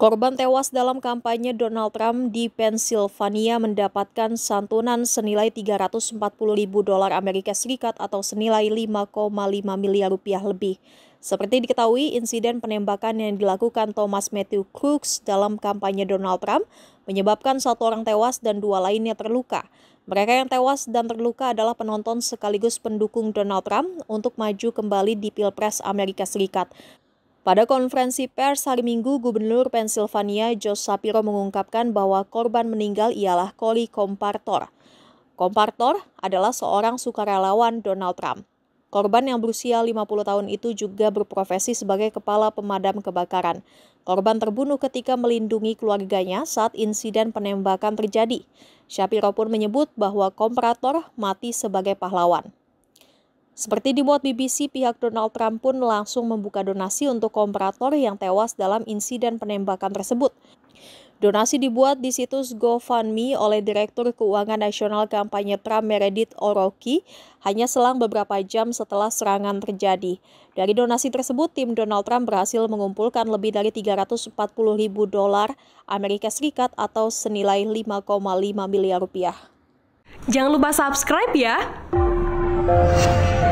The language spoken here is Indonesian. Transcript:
Korban tewas dalam kampanye Donald Trump di Pennsylvania mendapatkan santunan senilai 340 dolar Amerika Serikat atau senilai 5,5 miliar rupiah lebih. Seperti diketahui, insiden penembakan yang dilakukan Thomas Matthew Crooks dalam kampanye Donald Trump menyebabkan satu orang tewas dan dua lainnya terluka. Mereka yang tewas dan terluka adalah penonton sekaligus pendukung Donald Trump untuk maju kembali di Pilpres Amerika Serikat. Pada konferensi pers hari Minggu, Gubernur Pennsylvania Joe Shapiro mengungkapkan bahwa korban meninggal ialah Coli Kompartor. Kompartor adalah seorang sukarelawan Donald Trump. Korban yang berusia 50 tahun itu juga berprofesi sebagai kepala pemadam kebakaran. Korban terbunuh ketika melindungi keluarganya saat insiden penembakan terjadi. Shapiro pun menyebut bahwa komparator mati sebagai pahlawan. Seperti dibuat BBC, pihak Donald Trump pun langsung membuka donasi untuk komparator yang tewas dalam insiden penembakan tersebut. Donasi dibuat di situs GoFundMe oleh Direktur Keuangan Nasional Kampanye Trump Meredith Oroki hanya selang beberapa jam setelah serangan terjadi. Dari donasi tersebut, tim Donald Trump berhasil mengumpulkan lebih dari 340 ribu dolar Amerika Serikat atau senilai 5,5 miliar rupiah. Jangan lupa subscribe ya!